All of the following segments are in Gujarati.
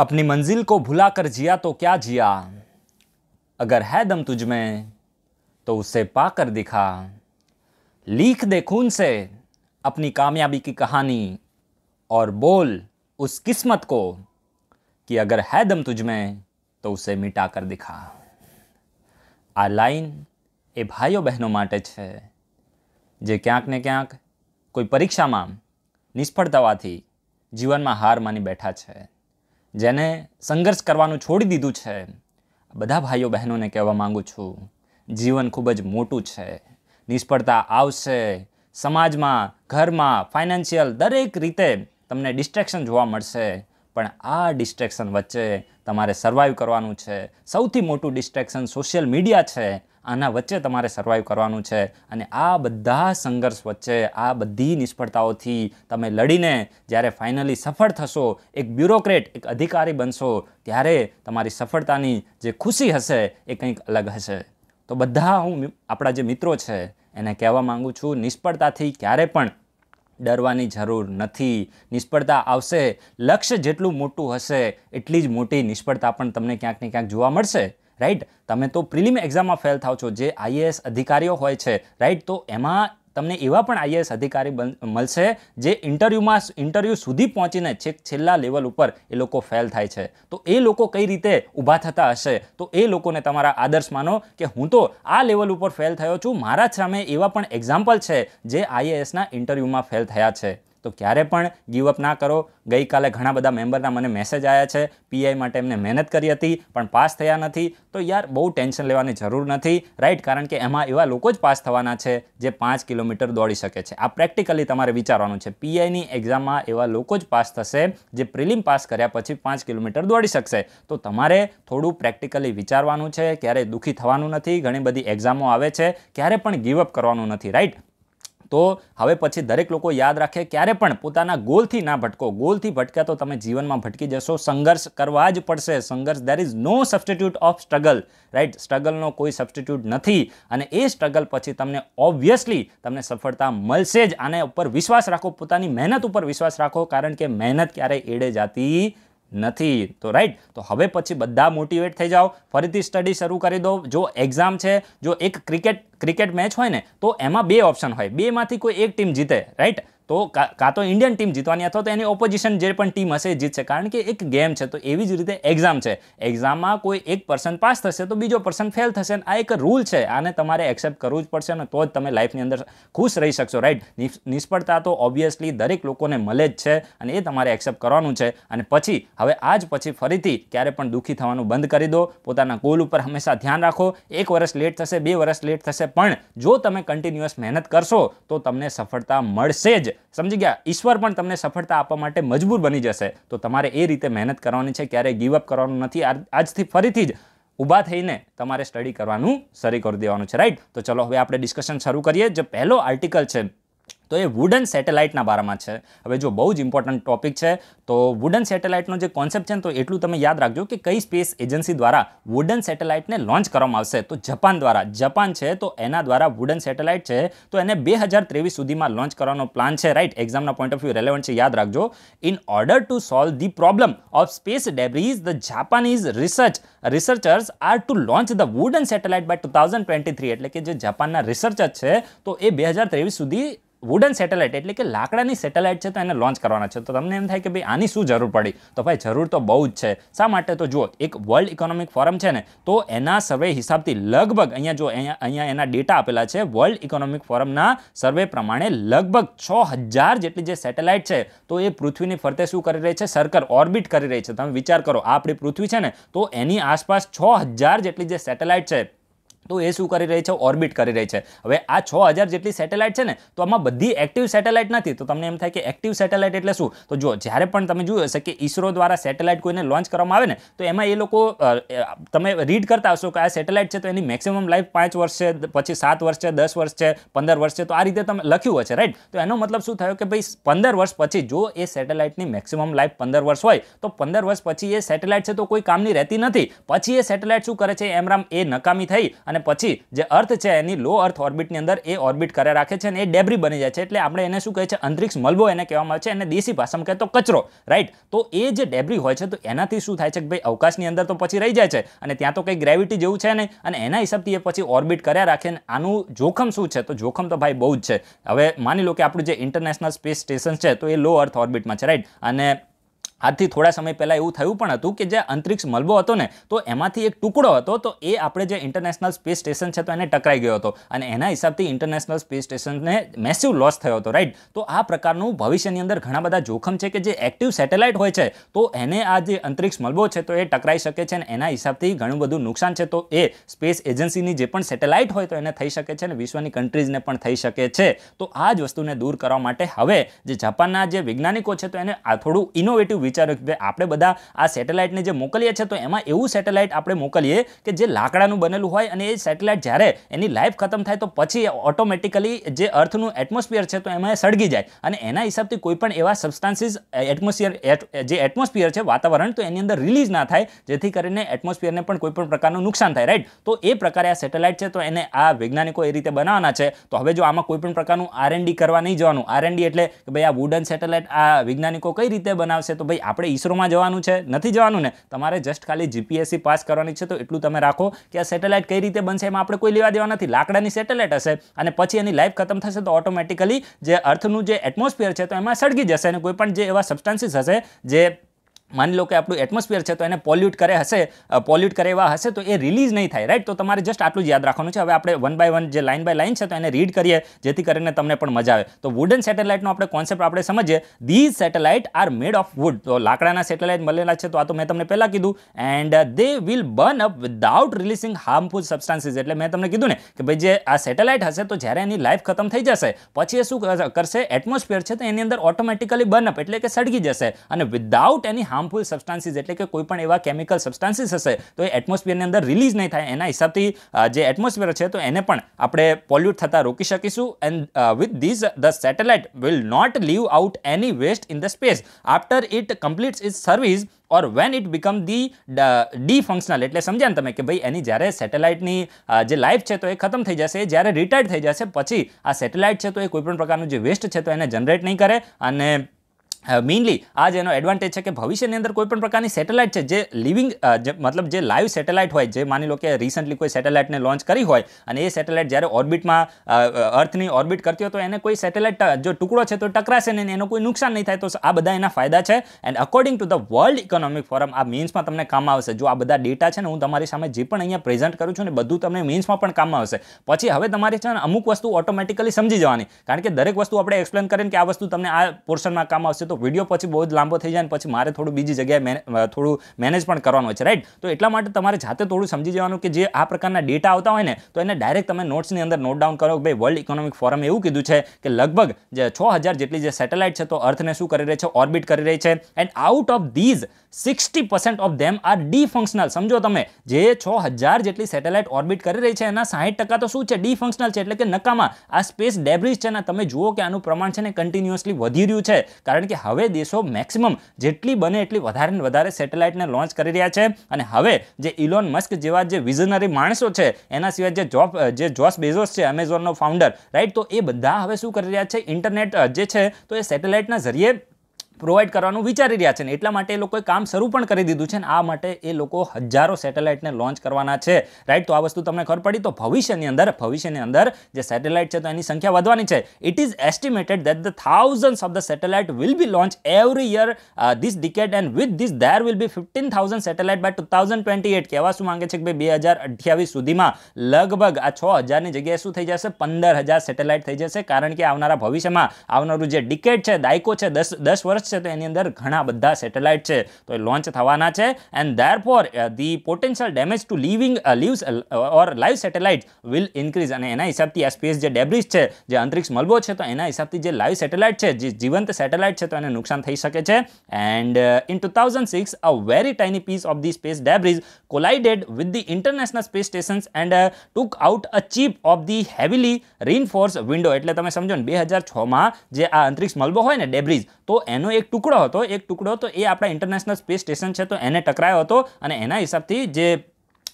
अपनी मंजिल को भुला कर जिया तो क्या जिया अगर है दम तुझ में तो उसे पा कर दिखा लिख दे खून से अपनी कामयाबी की कहानी और बोल उस किस्मत को कि अगर है दम तुझ में तो उसे मिटा कर दिखा भाइयों बहनों माटे ભાઈઓ जे માટે ने જે कोई परीक्षा में કોઈ પરીક્ષામાં जीवन में हार मानी बैठा है જેને સંઘર્ષ કરવાનું છોડી દીધું છે બધા ભાઈઓ બહેનોને કહેવા માગું છું જીવન ખૂબ જ મોટું છે નિષ્ફળતા આવશે સમાજમાં ઘરમાં ફાઇનાન્શિયલ દરેક રીતે તમને ડિસ્ટ્રેક્શન જોવા મળશે પણ આ ડિસ્ટ્રેક્શન વચ્ચે તમારે સર્વાઈવ કરવાનું છે સૌથી મોટું ડિસ્ટ્રેક્શન સોશિયલ મીડિયા છે આના વચ્ચે તમારે સર્વાઈવ કરવાનું છે અને આ બધા સંઘર્ષ વચ્ચે આ બધી નિષ્ફળતાઓથી તમે લડીને જ્યારે ફાઇનલી સફળ થશો એક બ્યુરોક્રેટ એક અધિકારી બનશો ત્યારે તમારી સફળતાની જે ખુશી હશે એ કંઈક અલગ હશે તો બધા હું આપણા જે મિત્રો છે એને કહેવા માગું છું નિષ્ફળતાથી ક્યારે પણ ડરવાની જરૂર નથી નિષ્ફળતા આવશે લક્ષ્ય જેટલું મોટું હશે એટલી જ મોટી નિષ્ફળતા પણ તમને ક્યાંક ને ક્યાંક જોવા મળશે રાઈટ તમે તો પ્રિલિમ એક્ઝામમાં ફેલ થાવ છો જે આઈએએસ અધિકારીઓ હોય છે રાઈટ તો એમાં તમને એવા પણ આઈએએસ અધિકારી મળશે જે ઇન્ટરવ્યૂમાં ઇન્ટરવ્યૂ સુધી પહોંચીને છેક છેલ્લા લેવલ ઉપર એ લોકો ફેલ થાય છે તો એ લોકો કઈ રીતે ઊભા થતા હશે તો એ લોકોને તમારા આદર્શ માનો કે હું તો આ લેવલ ઉપર ફેલ થયો છું મારા સામે એવા પણ એક્ઝામ્પલ છે જે આઈએએસના ઇન્ટરવ્યૂમાં ફેલ થયા છે તો ક્યારે પણ ગીવઅપ ના કરો ગઈકાલે ઘણા બધા મેમ્બરના મને મેસેજ આવ્યા છે પીઆઈ માટે એમને મહેનત કરી હતી પણ પાસ થયા નથી તો યાર બહુ ટેન્શન લેવાની જરૂર નથી રાઈટ કારણ કે એમાં એવા લોકો જ પાસ થવાના છે જે પાંચ કિલોમીટર દોડી શકે છે આ પ્રેક્ટિકલી તમારે વિચારવાનું છે પીઆઈની એક્ઝામમાં એવા લોકો જ પાસ થશે જે પ્રિલિમ પાસ કર્યા પછી પાંચ કિલોમીટર દોડી શકશે તો તમારે થોડું પ્રેક્ટિકલી વિચારવાનું છે ક્યારેય દુઃખી થવાનું નથી ઘણી બધી એક્ઝામો આવે છે ક્યારે પણ ગીવઅપ કરવાનું નથી રાઈટ તો હવે પછી દરેક લોકો યાદ રાખે ક્યારે પણ પોતાના ગોલથી ના ભટકો ગોલથી ભટક્યા તો તમે જીવનમાં ભટકી જશો સંઘર્ષ કરવા જ પડશે સંઘર્ષ there is no substitute of struggle right સ્ટ્રગલનો કોઈ સબસ્ટિટ્યૂટ નથી અને એ સ્ટ્રગલ પછી તમને ઓબ્વિયસલી તમને સફળતા મળશે જ આને ઉપર વિશ્વાસ રાખો પોતાની મહેનત ઉપર વિશ્વાસ રાખો કારણ કે મહેનત ક્યારેય એડે જાતી નથી તો રાઈટ તો હવે પછી બધા મોટિવેટ થઈ જાઓ ફરીથી સ્ટડી શરૂ કરી દો જો એક્ઝામ છે જો એક ક્રિકેટ ક્રિકેટ મેચ હોય ને તો એમાં બે ઓપ્શન હોય બેમાંથી કોઈ એક ટીમ જીતે રાઈટ તો કાં તો ઇન્ડિયન ટીમ જીતવાની અથવા તો એની ઓપોઝિશન જે પણ ટીમ હશે એ જીતશે કારણ કે એક ગેમ છે તો એવી જ રીતે એક્ઝામ છે એક્ઝામમાં કોઈ એક પર્સન પાસ થશે તો બીજો પર્સન ફેલ થશે આ એક રૂલ છે આને તમારે એક્સેપ્ટ કરવું જ પડશે અને તો જ તમે લાઈફની અંદર ખુશ રહી શકશો રાઈટ નિષ્ફળતા તો ઓબ્વિયસલી દરેક લોકોને મળે જ છે અને એ તમારે એક્સેપ્ટ કરવાનું છે અને પછી હવે આજ પછી ફરીથી ક્યારે પણ દુઃખી થવાનું બંધ કરી દો પોતાના ગોલ ઉપર હંમેશા ધ્યાન રાખો એક વર્ષ લેટ થશે બે વર્ષ લેટ થશે પણ જો તમે કન્ટિન્યુઅસ મહેનત કરશો તો તમને સફળતા મળશે જ સમજી ગયા ઈશ્વર પણ તમને સફળતા આપવા માટે મજબૂર બની જશે તો તમારે એ રીતે મહેનત કરવાની છે ક્યારેય ગીવઅપ કરવાનું નથી આજથી ફરીથી જ ઊભા થઈને તમારે સ્ટડી કરવાનું શરૂ કરી દેવાનું છે રાઈટ તો ચલો હવે આપણે ડિસ્કશન શરૂ કરીએ જે પહેલો આર્ટિકલ છે તો એ વુડન સેટેલાઇટના બારામાં છે હવે જો બહુ જ ઇમ્પોર્ટન્ટ ટોપિક છે તો વુડન સેટેલાઇટનો જે કોન્સેપ્ટ છે ને તો એટલું તમે યાદ રાખજો કે કઈ સ્પેસ એજન્સી દ્વારા વુડન સેટેલાઇટને લોન્ચ કરવામાં આવશે તો જપાન દ્વારા જપાન છે તો એના દ્વારા વુડન સેટેલાઇટ છે તો એને બે હજાર ત્રેવીસ સુધીમાં લોન્ચ કરવાનો પ્લાન છે રાઈટ એક્ઝામના પોઈન્ટ ઓફ વ્યૂ રેલેવન્ટ છે યાદ રાખજો in order to solve the problem of space debris the Japanese research researchers are to launch the wooden satellite by two thousand twenty three એટલે કે જે જાપાનના રિસર્ચર છે તો એ બે હજાર ત્રેવીસ સુધી વુડન સેટેલાઇટ એટલે કે લાકડાની સેટેલાઇટ છે તો એને લોન્ચ કરવાના છે તો તમને એમ થાય કે ભાઈ આની શું જરૂર પડી તો ભાઈ જરૂર તો બહુ જ છે શા માટે તો જુઓ એક વર્લ્ડ ઇકોનોમિક ફોરમ છે ને તો એના સર્વે હિસાબથી લગભગ અહીંયા જો અહીંયા અહીંયા એના ડેટા આપેલા છે વર્લ્ડ ઇકોનોમિક ફોરમના સર્વે પ્રમાણે લગભગ છ હજાર જેટલી જે સેટેલાઇટ છે તો એ પૃથ્વીની ફરતે શું કરી રહી છે સરકાર ઓર્બિટ કરી રહી છે તમે વિચાર કરો આ આપણી પૃથ્વી છે ને તો એની આસપાસ છ હજાર જેટલી જે સેટેલાઇટ છે તો એ શું કરી રહી છે ઓર્બિટ કરી રહી છે હવે આ છ હજાર જેટલી સેટેલાઇટ છે ને તો આમાં બધી એક્ટિવ સેટેલાઇટ નથી તો તમને એમ થાય કે એક્ટિવ સેટેલાઇટ એટલે શું તો જો જ્યારે પણ તમે જોયું હશે કે ઇસરો દ્વારા સેટેલાઇટ કોઈને લોન્ચ કરવામાં આવે ને તો એમાં એ લોકો તમે રીડ કરતા હશો કે આ સેટેલાઇટ છે તો એની મેક્સિમમ લાઈફ પાંચ વર્ષ છે પછી સાત વર્ષ છે દસ વર્ષ છે પંદર વર્ષ છે તો આ રીતે તમે લખ્યું હશે રાઈટ તો એનો મતલબ શું થયો કે ભાઈ પંદર વર્ષ પછી જો એ સેટેલાઇટની મેક્સિમમ લાઈફ પંદર વર્ષ હોય તો પંદર વર્ષ પછી એ સેટેલાઇટ છે તો કોઈ કામની રહેતી નથી પછી એ સેટેલાઇટ શું કરે છે એમરામ એ નકામી થઈ અને પછી જે અર્થ છે એની લો અર્થ ઓર્બિટની અંદર એ ઓર્બિટ કર્યા રાખે છે અને એ ડેબ્રી બની જાય છે એટલે આપણે એને શું કહે છે અંતરિક્ષ મલબો એને કહેવામાં આવે છે અને દેશી ભાષામાં કહે તો કચરો રાઈટ તો એ જે ડેબ્રી હોય છે તો એનાથી શું થાય છે કે ભાઈ અવકાશની અંદર તો પછી રહી જાય છે અને ત્યાં તો કંઈ ગ્રેવિટી જેવું છે નહીં અને એના હિસાબથી એ પછી ઓર્બિટ કર્યા રાખે અને આનું જોખમ શું છે તો જોખમ તો ભાઈ બહુ જ છે હવે માની લો કે આપણું જે ઇન્ટરનેશનલ સ્પેસ સ્ટેશન છે તો એ લો અર્થ ઓર્બિટમાં છે રાઈટ અને આજથી થોડા સમય પહેલાં એવું થયું પણ હતું કે જે અંતરિક્ષ મલબો હતો ને તો એમાંથી એક ટુકડો હતો તો એ આપણે જે ઇન્ટરનેશનલ સ્પેસ સ્ટેશન છે તો એને ટકરાઈ ગયો હતો અને એના હિસાબથી ઇન્ટરનેશનલ સ્પેસ સ્ટેશનને મેસિવ લોસ થયો હતો રાઈટ તો આ પ્રકારનું ભવિષ્યની અંદર ઘણા બધા જોખમ છે કે જે એક્ટિવ સેટેલાઇટ હોય છે તો એને આ જે અંતરિક્ષ મલબો છે તો એ ટકરાઈ શકે છે અને એના હિસાબથી ઘણું બધું નુકસાન છે તો એ સ્પેસ એજન્સીની જે પણ સેટેલાઇટ હોય તો એને થઈ શકે છે અને વિશ્વની કન્ટ્રીઝને પણ થઈ શકે છે તો આ જ વસ્તુને દૂર કરવા માટે હવે જે જાપાનના જે વૈજ્ઞાનિકો છે તો એને આ થોડું ઇનોવેટિવ વિચાર્યો કે આપણે બધા આ સેટેલાઇટને જે મોકલીએ છીએ તો એમાં એવું સેટેલાઇટ આપણે મોકલીએ કે જે લાકડાનું બનેલું હોય અને એ સેટેલાઇટ જ્યારે એની લાઈફ ખતમ થાય તો પછી ઓટોમેટિકલી જે અર્થનું એટમોસ્ફિયર છે તો એમાં એ સળગી જાય અને એના હિસાબથી કોઈ પણ એવા સબસ્ટાન્સીસ એટમોસ્ફિયર જે એટમોસ્ફિયર છે વાતાવરણ તો એની અંદર રિલીઝ ના થાય જેથી કરીને એટમોસ્ફિયરને પણ કોઈ પણ પ્રકારનું નુકસાન થાય રાઈટ તો એ પ્રકારે આ સેટેલાઇટ છે તો એને આ વૈજ્ઞાનિકો એ રીતે બનાવવાના છે તો હવે જો આમાં કોઈ પણ પ્રકારનું આરએનડી કરવા નહીં જવાનું આર આરએનડી એટલે કે ભાઈ આ વુડન સેટેલાઇટ આ વૈજ્ઞાનિકો કઈ રીતે બનાવશે તો ભાઈ ભાઈ આપણે ઈસરોમાં જવાનું છે નથી જવાનું ને તમારે જસ્ટ ખાલી જીપીએસસી પાસ કરવાની છે તો એટલું તમે રાખો કે આ સેટેલાઇટ કઈ રીતે બનશે એમાં આપણે કોઈ લેવા દેવા નથી લાકડાની સેટેલાઇટ હશે અને પછી એની લાઈફ ખતમ થશે તો ઓટોમેટિકલી જે અર્થનું જે એટમોસ્ફિયર છે તો એમાં સળગી જશે અને કોઈ પણ જે એવા સબસ્ટાન્સીસ હશે જે માની લો કે આપણું એટમોસ્ફિયર છે તો એને પોલ્યુટ કરે હશે પોલ્યુટ કરે એવા હશે તો એ રિલીઝ નહીં થાય રાઈટ તો તમારે જસ્ટ આટલું જ યાદ રાખવાનું છે હવે આપણે વન બાય વન જે લાઇન બાય લાઇન છે તો એને રીડ કરીએ જેથી કરીને તમને પણ મજા આવે તો વુડન સેટેલાઇટનો આપણે કોન્સેપ્ટ આપણે સમજીએ these satellite are made of wood તો લાકડાના સેટેલાઇટ મળેલા છે તો આ તો મેં તમને પહેલાં કીધું and they will burn up without releasing harmful substances એટલે મેં તમને કીધું ને કે ભાઈ જે આ સેટેલાઇટ હશે તો જ્યારે એની લાઈફ ખતમ થઈ જશે પછી એ શું કરશે એટમોસ્ફિયર છે તો એની અંદર ઓટોમેટિકલી બર્ન એટલે કે સળગી જશે અને without any harm harmful substances એટલે કે કોઈપણ એવા કેમિકલ સબસ્ટાન્સીસ હશે તો એ એટમોસ્ફિયરની અંદર રિલીઝ નહીં થાય એના હિસાબથી જે એટમોસ્ફિયર છે તો એને પણ આપણે પોલ્યુટ થતાં રોકી શકીશું and with this the satellite will not leave out any waste in the space after it completes it service or when it become the defunctional એટલે સમજ્યા ને તમે કે ભાઈ એની જ્યારે સેટેલાઇટની જે લાઈફ છે તો એ ખતમ થઈ જશે જ્યારે રિટાયર્ડ થઈ જશે પછી આ સેટેલાઇટ છે તો એ કોઈપણ પ્રકારનું જે વેસ્ટ છે તો એને જનરેટ નહીં કરે અને મેઇનલી આ જેનો એડવાન્ટેજ છે કે ભવિષ્યની અંદર કોઈપણ પ્રકારની સેટેલાઇટ છે જે લિવિંગ મતલબ જે લાઈવ સેટેલાઇટ હોય જે માની લો કે રિસન્ટલી કોઈ સેટેલાઇટને લોન્ચ કરી હોય અને એ સેટેલાઇટ જ્યારે ઓર્બિટમાં અર્થની ઓર્બિટ કરતી હોય તો એને કોઈ સેટેલાઇટ જો ટુકડો છે તો ટકરાશે નહીં એનો કોઈ નુકસાન નહીં થાય તો આ બધા એના ફાયદા છે and according to the world economic forum આ મીન્સમાં તમને કામ આવશે જો આ બધા ડેટા છે ને હું તમારી સામે જે પણ અહીંયા પ્રેઝન્ટ કરું છું ને બધું તમને મીન્સમાં પણ કામ આવશે પછી હવે તમારે છે ને અમુક વસ્તુ ઓટોમેટિકલી સમજી જવાની કારણ કે દરેક વસ્તુ આપણે એક્સપ્લેન કરીને કે આ વસ્તુ તમને આ પોર્શનમાં કામ આવશે તો તો વિડીયો પછી બહુ જ લાંબો થઈ જાય ને પછી મારે થોડું બીજી જગ્યાએ થોડું મેનેજ પણ કરવાનું છે રાઈટ તો એટલા માટે તમારે જાતે થોડું સમજી જવાનું કે જે આ પ્રકારના ડેટા આવતા હોય ને તો એને ડાયરેક્ટ તમે નોટ્સની અંદર નોટ ડાઉન કરો કે ભાઈ વર્લ્ડ ઇકોનોમિક ફોરમે એવું કીધું છે કે લગભગ જે છ જેટલી જે સેટેલાઇટ છે તો અર્થને શું કરી રહી છે ઓર્બિટ કરી રહી છે and out of these sixty percent of them are defunctional સમજો તમે જે છ હજાર જેટલી સેટેલાઇટ ઓર્બિટ કરી રહી છે એના સાહીઠ ટકા તો શું છે ડી ફંક્શનલ છે એટલે કે નકામા આ સ્પેસ ડેબ્રિજ છે ને તમે જુઓ કે આનું પ્રમાણ છે ને કન્ટિન્યુઅસલી વધી રહ્યું છે કારણ કે હવે દેશો મેક્સિમમ જેટલી બને એટલી વધારે ને વધારે સેટેલાઇટને લોન્ચ કરી રહ્યા છે અને હવે જે ઇલોન મસ્ક જેવા જે વિઝનરી માણસો છે એના સિવાય જે જોબ જે જોસ બેઝોસ છે અમેઝોનનો ફાઉન્ડર રાઈટ તો એ બધા હવે શું કરી રહ્યા છે ઇન્ટરનેટ જે છે તો એ સેટેલાઇટના જરીએ પ્રોવાઈડ કરવાનું વિચારી રહ્યા છે ને એટલા માટે એ લોકોએ કામ શરૂ પણ કરી દીધું છે ને આ માટે એ લોકો હજારો સેટેલાઇટને લોન્ચ કરવાના છે રાઈટ તો આ વસ્તુ તમને ખબર પડી તો ભવિષ્યની અંદર ભવિષ્યની અંદર જે સેટેલાઇટ છે તો એની સંખ્યા વધવાની છે it is estimated that the thousand of the satellite will be launch every year this decade and with this there will be fifteen thousand satellite by two thousand twenty eight કહેવા શું માંગે છે કે ભાઈ બે હજાર અઠ્યાવીસ સુધીમાં લગભગ આ છ હજારની જગ્યાએ શું થઈ જશે પંદર હજાર સેટેલાઇટ થઈ જશે કારણ કે આવનારા ભવિષ્યમાં આવનારું જે ડિકેટ છે દાયકો છે દસ દસ વર્ષ સર્ચ છે તો એની અંદર ઘણા બધા સેટેલાઇટ છે તો એ લોન્ચ થવાના છે and therefore the potential damage to living lives or live satellite will increase અને એના હિસાબથી આ સ્પેસ જે ડેબ્રિજ છે જે અંતરિક્ષ મલબો છે તો એના હિસાબથી જે લાઈવ સેટેલાઇટ છે જે જીવંત સેટેલાઇટ છે તો એને નુકસાન થઈ શકે છે and in two thousand six a very tiny piece of the space debris collided with the international space station and took out a chip of the heavily reinforce window એટલે તમે સમજો ને બે હજાર છમાં જે આ અંતરિક્ષ મલબો હોય ને ડેબ્રિજ તો એનો એક ટુકડો હતો એક ટુકડો તો એ આપણા ઇન્ટરનેશનલ સ્પેસ સ્ટેશન છે તો એને ટકરાયો હતો અને એના હિસાબથી જે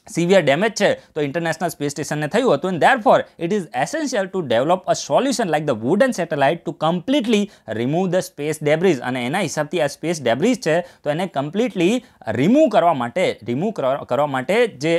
સિવિયર ડેમેજ છે તો ઇન્ટરનેશનલ સ્પેસ સ્ટેશનને થયું હતું and therefore it is essential to develop a solution like the wooden satellite to completely remove the space debris અને એના હિસાબથી આ સ્પેસ ડેબ્રીઝ છે તો એને કમ્પ્લીટલી રિમૂવ કરવા માટે રિમૂવ કરવા માટે જે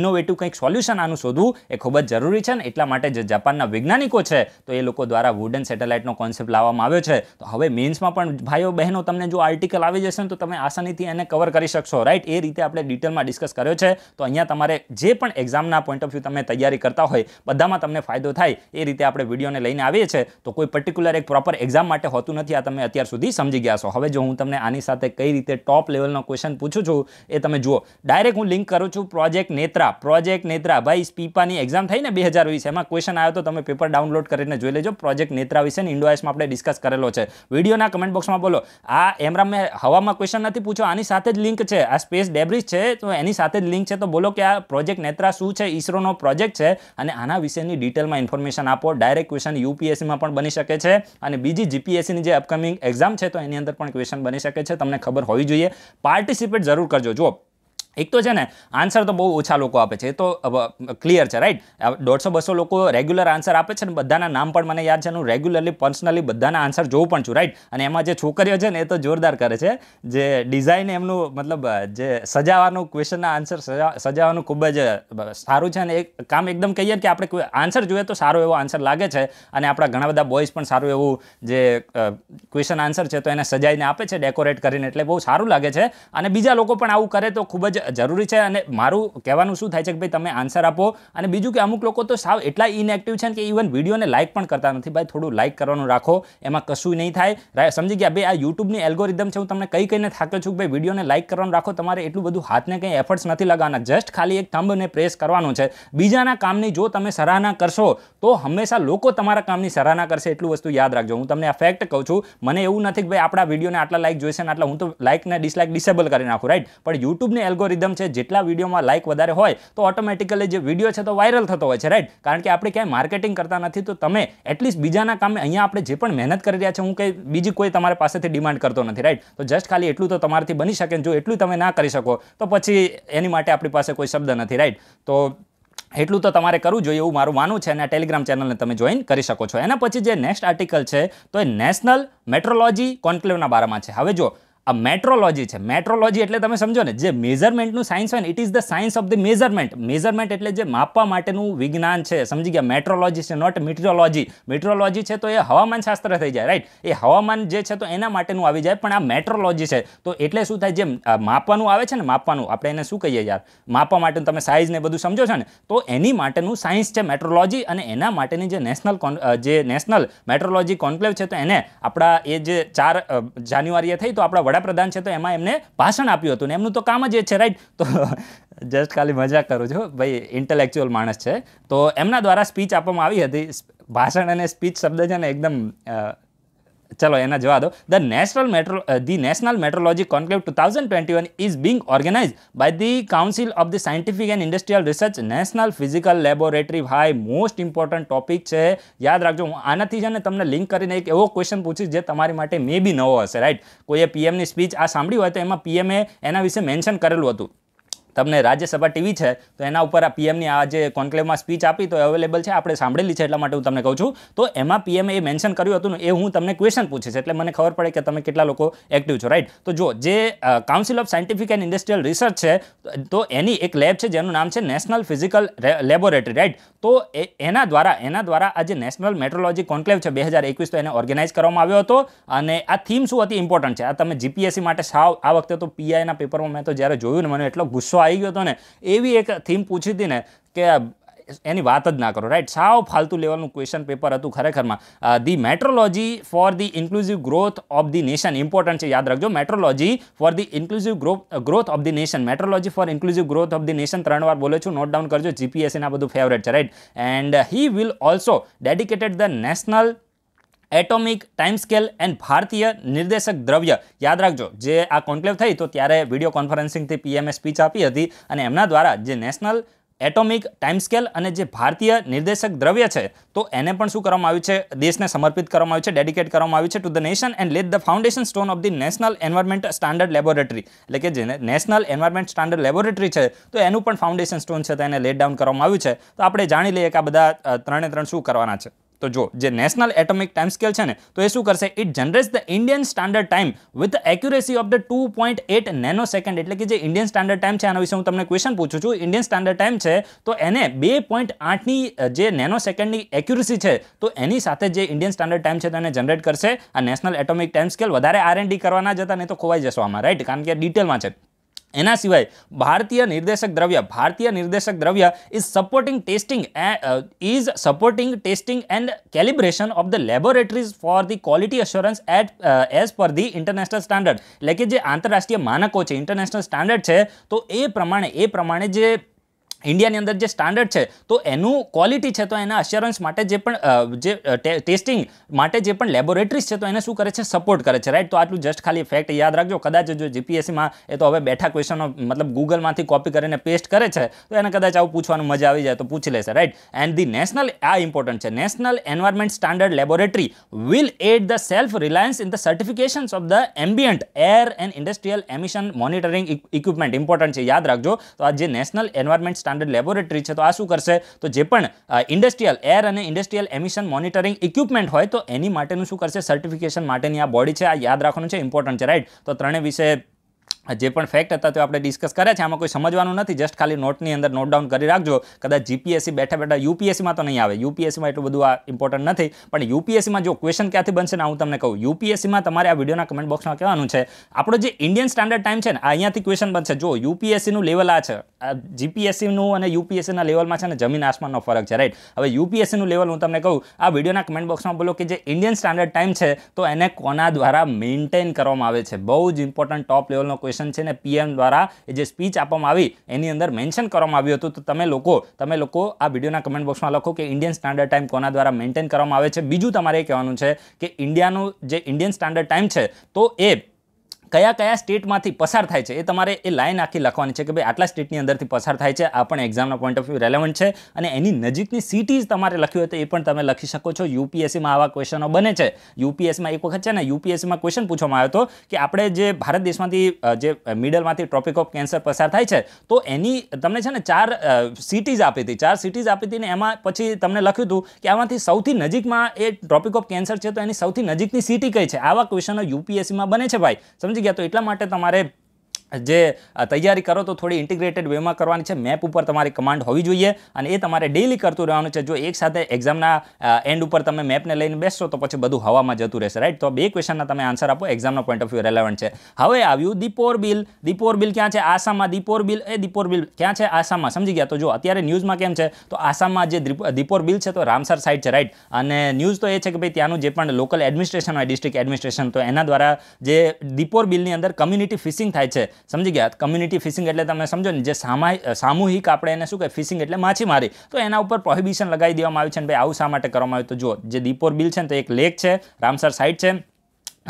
ઇનોવેટિવ કંઈક સોલ્યુશન આનું શોધવું એ ખૂબ જ જરૂરી છે ને એટલા માટે જે જાપાનના વૈજ્ઞાનિકો છે તો એ લોકો દ્વારા વુડન સેટેલાઇટનો કોન્સેપ્ટ લાવવામાં આવ્યો છે તો હવે મેન્સમાં પણ ભાઈઓ બહેનો તમને જો આર્ટિકલ આવી જશે ને તો તમે આસાનીથી એને કવર કરી શકશો રાઈટ એ રીતે આપણે ડિટેલમાં ડિસ્કસ કર્યો છે તો તો અહીંયા તમારે જે પણ એક્ઝામના પોઈન્ટ ઓફ વ્યૂ તમે તૈયારી કરતા હોય બધામાં તમને ફાયદો થાય એ રીતે આપણે વિડીયોને લઈને આવીએ છીએ તો કોઈ પર્ટિક્યુલર એક પ્રોપર એક્ઝામ માટે હોતું નથી આ તમે અત્યાર સુધી સમજી ગયા છો હવે જો હું તમને આની સાથે કઈ રીતે ટોપ લેવલનો ક્વેશ્ચન પૂછું છું એ તમે જુઓ ડાયરેક્ટ હું લિંક કરું છું પ્રોજેક્ટ નેત્રા પ્રોજેક્ટ નેત્રા ભાઈ સ્પીપાની એક્ઝામ થઈને બે હજાર વીસ એમાં ક્વેશ્ચન આવ્યો તો તમે પેપર ડાઉનલોડ કરીને જોઈ લેજો પ્રોજેક્ટ નેત્રા વિશે ઇન્ડોઆઈસમાં આપણે ડિસ્કસ કરેલો છે વિડીયોના કમેન્ટ બોક્સમાં બોલો આ એમરા મેં હવામાં ક્વેશ્ચન નથી પૂછો આની સાથે જ લિંક છે આ સ્પેસ ડેબ્રિજ છે તો એની સાથે જ લિંક છે તો બોલો કે આ પ્રોજેક્ટ નેત્રા શું છે ઈસરોનો પ્રોજેક્ટ છે અને આના વિશેની ડિટેલમાં ઇન્ફોર્મેશન આપો ડાયરેક્ટ ક્વેશ્ચન યુપીએસસીમાં પણ બની શકે છે અને બીજી જીપીએસસીની જે અપકમિંગ એક્ઝામ છે તો એની અંદર પણ ક્વેશ્ચન બની શકે છે તમને ખબર હોવી જોઈએ પાર્ટિસિપેટ જરૂર કરજો જો એક તો છે ને આન્સર તો બહુ ઓછા લોકો આપે છે એ તો ક્લિયર છે રાઈટ દોઢસો બસો લોકો રેગ્યુલર આન્સર આપે છે ને બધાના નામ પણ મને યાદ છે હું રેગ્યુલરલી પર્સનલી બધાના આન્સર જોઉં પણ છું રાઈટ અને એમાં જે છોકરીઓ છે ને એ તો જોરદાર કરે છે જે ડિઝાઇન એમનું મતલબ જે સજાવવાનું ક્વેશ્ચનના આન્સર સજાવવાનું ખૂબ જ સારું છે અને એક કામ એકદમ કહીએ કે આપણે આન્સર જોઈએ તો સારો એવો આન્સર લાગે છે અને આપણા ઘણા બધા બોયઝ પણ સારું એવું જે ક્વેશ્ચન આન્સર છે તો એને સજાઈને આપે છે ડેકોરેટ કરીને એટલે બહુ સારું લાગે છે અને બીજા લોકો પણ આવું કરે તો ખૂબ જ જરૂરી છે અને મારું કહેવાનું શું થાય છે કે ભાઈ તમે આન્સર આપો અને બીજું કે અમુક લોકો તો સાવ એટલા ઇનએક્ટિવ છે કે ઇવન વિડીયોને લાઇક પણ કરતા નથી ભાઈ થોડું લાઇક કરવાનું રાખો એમાં કશું નહીં થાય સમજી ગયા ભાઈ આ યુટ્યુબની એલ્ગોરિધમ છે હું તમને કઈ કહીને થાક્યો છું કે ભાઈ વિડીયોને લાઇક કરવાનું રાખો તમારે એટલું બધું હાથને કંઈ એફર્ટ્સ નથી લગાવવાના જસ્ટ ખાલી એક થંબને પ્રેસ કરવાનો છે બીજાના કામની જો તમે સરાહના કરશો તો હંમેશા લોકો તમારા કામની સરાહના કરશે એટલું વસ્તુ યાદ રાખજો હું તમને આ ફેક્ટ કહું છું મને એવું નથી કે ભાઈ આપણા વિડીયોને આટલા લાઇક જોઈશે ને આટલા હું તો લાઇક ને ડિસલાઇક ડિસેબલ કરી નાખું રાઈટ પણ યુટ્યુબની એલ્ગોરિધમ એલ્ગોરિધમ છે જેટલા વિડીયોમાં લાઇક વધારે હોય તો ઓટોમેટિકલી જે વિડીયો છે તો વાયરલ થતો હોય છે રાઈટ કારણ કે આપણે ક્યાંય માર્કેટિંગ કરતા નથી તો તમે એટલીસ્ટ બીજાના કામે અહીંયા આપણે જે પણ મહેનત કરી રહ્યા છે હું કંઈ બીજી કોઈ તમારા પાસેથી ડિમાન્ડ કરતો નથી રાઈટ તો જસ્ટ ખાલી એટલું તો તમારાથી બની શકે જો એટલું તમે ના કરી શકો તો પછી એની માટે આપણી પાસે કોઈ શબ્દ નથી રાઈટ તો એટલું તો તમારે કરવું જોઈએ એવું મારું માનવું છે અને આ ટેલિગ્રામ ચેનલને તમે જોઈન કરી શકો છો એના પછી જે નેક્સ્ટ આર્ટિકલ છે તો એ નેશનલ મેટ્રોલોજી કોન્ક્લેવના બારામાં છે હવે જો આ મેટ્રોલોજી છે મેટ્રોલોજી એટલે તમે સમજો ને જે મેઝરમેન્ટનું સાયન્સ હોય ને it is the science of the measurement measurement એટલે જે માપવા માટેનું વિજ્ઞાન છે સમજી ગયા મેટ્રોલોજી છે નોટ મિટ્રોલોજી મિટ્રોલોજી છે તો એ હવામાન શાસ્ત્ર થઈ જાય રાઈટ એ હવામાન જે છે તો એના માટેનું આવી જાય પણ આ મેટ્રોલોજી છે તો એટલે શું થાય જે માપવાનું આવે છે ને માપવાનું આપણે એને શું કહીએ યાર માપવા માટેનું તમે સાઇઝ ને બધું સમજો છો ને તો એની માટેનું સાયન્સ છે મેટ્રોલોજી અને એના માટેની જે નેશનલ જે નેશનલ મેટ્રોલોજી કોન્ક્લેવ છે તો એને આપણા એ જે ચાર જાન્યુઆરીએ થઈ તો આપણા વડાપ્રધાન છે તો એમાં એમને ભાષણ આપ્યું હતું ને એમનું તો કામ જ એ છે રાઈટ તો જસ્ટ ખાલી મજા કરું છું ભાઈ ઇન્ટેલેક્ચ્યુઅલ માણસ છે તો એમના દ્વારા સ્પીચ આપવામાં આવી હતી ભાષણ અને સ્પીચ શબ્દ છે ને એકદમ ચલો એના જવા દો the national metro the national metrology conclave two thousand twenty one is being organise by the council of the scientific and industrial research national physical laboratory ભાઈ મોસ્ટ ઇમ્પોર્ટન્ટ ટોપિક છે યાદ રાખજો હું આનાથી છે ને તમને લિંક કરીને એક એવો ક્વેશ્ચન પૂછીશ જે તમારી માટે મે બી નવો હશે રાઈટ કોઈએ પીએમની સ્પીચ આ સાંભળી હોય તો એમાં પીએમએ એના વિશે મેન્શન કરેલું હતું તમને રાજ્યસભા ટીવી છે તો એના ઉપર આ પીએમની આ જે કોન્ક્લેવમાં સ્પીચ આપી તો અવેલેબલ છે આપણે સાંભળેલી છે એટલા માટે હું તમને કહું છું તો એમાં પીએમએ એ મેન્શન કર્યું હતું ને એ હું તમને ક્વેશ્ચન પૂછીશ એટલે મને ખબર પડે કે તમે કેટલા લોકો એક્ટિવ છો રાઈટ તો જો જે council of scientific and industrial research છે તો એની એક લેબ છે જેનું નામ છે નેશનલ ફિઝિકલ લેબોરેટરી રાઈટ તો એના દ્વારા એના દ્વારા આ જે નેશનલ મેટ્રોલોજી કોન્ક્લેવ છે બે હજાર એકવીસ તો એને ઓર્ગેનાઇઝ કરવામાં આવ્યો હતો અને આ થીમ શું હતી ઇમ્પોર્ટન્ટ છે આ તમે જીપીએસસી માટે સાવ આ વખતે તો પીઆઈના પેપરમાં મેં તો જ્યારે જોયું ને મને એટલો ગુસ્સો આવી ગયો હતો ને એવી એક થીમ પૂછી હતી ને કે એની વાત જ ના કરો રાઈટ સાવ ફાલતુ લેવલનું ક્વેશ્ચન પેપર હતું ખરેખરમાં the metrology for the inclusive growth of the nation important છે યાદ રાખજો metrology for the inclusive growth of the nation metrology for inclusive growth of the nation ત્રણ વાર બોલે છું નોટ ડાઉન કરજો જીપીએસસીના બધું ફેવરેટ છે right and he will also dedicated the national atomic time scale and Bharatiya Nirdeshak દ્રવ્ય યાદ રાખજો જે આ કોન્ક્લેવ થઈ તો ત્યારે વિડીયો કોન્ફરન્સિંગથી પીએમએ સ્પીચ આપી હતી અને એમના દ્વારા જે નેશનલ એટોમિક ટાઈમ સ્કેલ અને જે ભારતીય નિર્દેશક દ્રવ્ય છે તો એને પણ શું કરવામાં આવ્યું છે દેશને સમર્પિત કરવામાં આવ્યું છે ડેડિકેટ કરવામાં આવ્યું છે to the nation and laid the foundation stone of the national environment standard laboratory એટલે કે જે નેશનલ એન્વાયરમેન્ટ સ્ટાન્ડર્ડ લેબોરેટરી છે તો એનું પણ ફાઉન્ડેશન સ્ટોન છે તેને લેટ ડાઉન કરવામાં આવ્યું છે તો આપણે જાણી લઈએ કે આ બધા ત્રણે ત્રણ શું કરવાના છે તો જો જે નેશનલ એટોમિક ટાઈમ સ્કેલ છે ને તો એ શું કરશે it generate the Indian standard time with accuracy of the two point eight nanosecond એટલે કે જે ઇન્ડિયન સ્ટાન્ડર્ડ ટાઈમ છે આના વિશે હું તમને ક્વેશ્ચન પૂછું છું ઇન્ડિયન સ્ટાન્ડર્ડ ટાઈમ છે તો એને બે પોઈન્ટ આઠની જે નેનો સેકન્ડની એક્યુરેસી છે તો એની સાથે જે ઇન્ડિયન સ્ટાન્ડર્ડ ટાઈમ છે તેને જનરેટ કરશે આ નેશનલ એટોમિક ટાઈમ સ્કેલ વધારે આર કરવાના જ હતા નહીં તો ખોવાઈ જશો આમાં રાઈટ કારણ કે ડિટેલમાં છે एना सीवाय भारतीय निर्देशक द्रव्य Bharatiya Nirdeshak Dravya is supporting testing is supporting testing and calibration of the laboratories for the quality assurance at as par the international standard लेकिन जो आंतरराष्ट्रीय मानकों इंटरनेशनल स्टैंडर्ड है तो ये प्रमाण ए प्रमाण जो ઇન્ડિયાની અંદર જે સ્ટાન્ડર્ડ છે તો એનું ક્વોલિટી છે તો એના અશ્યોરન્સ માટે જે પણ જે ટેસ્ટિંગ માટે જે પણ લેબોરેટરીઝ છે તો એને શું કરે છે સપોર્ટ કરે છે રાઈટ તો આટલું જસ્ટ ખાલી ફેક્ટ યાદ રાખજો કદાચ જો જીપીએસસીમાં એ તો હવે બેઠા ક્વેશ્ચનો મતલબ ગૂગલમાંથી કોપી કરીને પેસ્ટ કરે છે તો એને કદાચ આવું પૂછવાનું મજા આવી જાય તો પૂછી લેશે રાઈટ એન્ડ ધી નેશનલ આ ઇમ્પોર્ટન્ટ છે national environment standard laboratory will aid the self reliance in the certifications of the ambient air and industrial emission monitoring equipment important છે યાદ રાખજો તો આ જે national environment standard standard laboratory છે તો આ શું કરશે તો જે પણ ઇન્ડસ્ટ્રીયલ એર અને ઇન્ડસ્ટ્રીયલ એમિશન મોનિટરિંગ ઇક્વિપમેન્ટ હોય તો એની માટેનું શું કરશે સર્ટિફિકેશન માટેની આ બોડી છે આ યાદ રાખવાનું છે ઇમ્પોર્ટન્ટ છે રાઈટ તો ત્રણે વિશે જે પણ ફેક્ટ હતા તે આપણે ડિસ્કસ કર્યા છે આમાં કોઈ સમજવાનું નથી જસ્ટ ખાલી નોટની અંદર નોટ ડાઉન કરી રાખજો કદાચ જીપીએસસી બેઠા બેઠા યુપીએસસીમાં તો નહીં આવે યુપીએસસીમાં એટલું બધું આ ઇમ્પોર્ટન્ટ નથી પણ યુપીએસસીમાં જો ક્વેશ્ચન ક્યાંથી બનશે ને હું તમને કહું યુપીએસસીમાં તમારે આ વિડીયોના કમેન્ટ બોક્સમાં કહેવાનું છે આપણો જે ઇન્ડિયન સ્ટાન્ડર્ડ ટાઈમ છે ને અહીંયાથી ક્વેશ્ચન બનશે જો યુપીએસસીનું લેવલ આ છે જીપીએસસીનું અને યુપીએસસીના લેવલમાં છે ને જમીન આસમાનનો ફરક છે રાઈટ હવે યુપીએસસીનું લેવલ હું તમને કહું આ વિડીયોના કમેન્ટ બોક્સમાં બોલો કે જે ઇન્ડિયન સ્ટાન્ડર્ડ ટાઈમ છે તો એને કોના દ્વારા મેન્ટેન કરવામાં આવે છે બહુ જ ઇમ્પોર્ટન્ટ ટોપ લેવલનો ક્વેશ્ચન ક્વેશ્ચન છે ને પીએમ દ્વારા જે સ્પીચ આપવામાં આવી એની અંદર મેન્શન કરવામાં આવ્યું હતું તો તમે લોકો તમે લોકો આ વિડીયોના કમેન્ટ બોક્સમાં લખો કે ઇન્ડિયન સ્ટાન્ડર્ડ ટાઈમ કોના દ્વારા મેન્ટેન કરવામાં આવે છે બીજું તમારે કહેવાનું છે કે ઇન્ડિયાનું જે ઇન્ડિયન સ્ટાન્ડર્ડ ટાઈમ છે તો એ કયા કયા સ્ટેટમાંથી પસાર થાય છે એ તમારે એ લાઇન આખી લખવાની છે કે ભાઈ આટલા સ્ટેટની અંદરથી પસાર થાય છે આ પણ એક્ઝામના પોઈન્ટ ઓફ વ્યૂ રેલેવન્ટ છે અને એની નજીકની સિટીઝ તમારે લખ્યું હોય તો એ પણ તમે લખી શકો છો યુપીએસસીમાં આવા ક્વેશ્ચનો બને છે યુપીએસમાં એક વખત છે ને યુપીએસસીમાં ક્વેશ્ચન પૂછવામાં આવ્યો હતો કે આપણે જે ભારત દેશમાંથી જે મિડલમાંથી ટ્રોપિક ઓફ કેન્સર પસાર થાય છે તો એની તમને છે ને ચાર સિટીઝ આપી હતી ચાર સિટીઝ આપી હતી ને એમાં પછી તમને લખ્યું હતું કે આમાંથી સૌથી નજીકમાં એ ટ્રોપિક ઓફ કેન્સર છે તો એની સૌથી નજીકની સિટી કઈ છે આવા ક્વેશ્ચનો યુપીએસસીમાં બને છે ભાઈ સમજી ગયા તો એટલા માટે તમારે જે તૈયારી કરો તો થોડી ઇન્ટિગ્રેટેડ વેમાં કરવાની છે મેપ ઉપર તમારી કમાન્ડ હોવી જોઈએ અને એ તમારે ડેઈલી કરતું રહેવાનું છે જો એક સાથે એક્ઝામના એન્ડ ઉપર તમે મેપને લઈને બેસશો તો પછી બધું હવામાં જતું રહેશે રાઈટ તો બે ક્વેશ્ચનના તમે આન્સર આપો એક્ઝામનો પોઈન્ટ ઓફ વ્યૂ રેલેવન્ટ છે હવે આવ્યું દીપોર બિલ દીપોર બિલ ક્યાં છે આસામમાં દીપોર બિલ એ દીપોર બિલ ક્યાં છે આસામમાં સમજી ગયા તો જો અત્યારે ન્યૂઝમાં કેમ છે તો આસામમાં જે દીપોર બિલ છે તો રામસર સાઇટ છે રાઈટ અને ન્યૂઝ તો એ છે કે ભાઈ ત્યાંનું જે પણ લોકલ એડમિનિસ્ટ્રેશન હોય ડિસ્ટ્રિક્ટ એડમિનિસ્ટ્રેશન તો એના દ્વારા જે દીપોર બિલની અંદર કમ્યુનિટી ફિશિંગ થાય છે સમજી ગયા કમ્યુનિટી ફિશિંગ એટલે તમે સમજો ને જે સામૂહિક આપણે એને શું કહે ફિશિંગ એટલે માછીમારી તો એના ઉપર પ્રોહિબિશન લગાવી દેવામાં આવ્યું છે ને ભાઈ આવું શા માટે કરવામાં આવ્યું તો જુઓ જે દીપોર બિલ છે ને તો એક લેક છે રામસર સાઇટ છે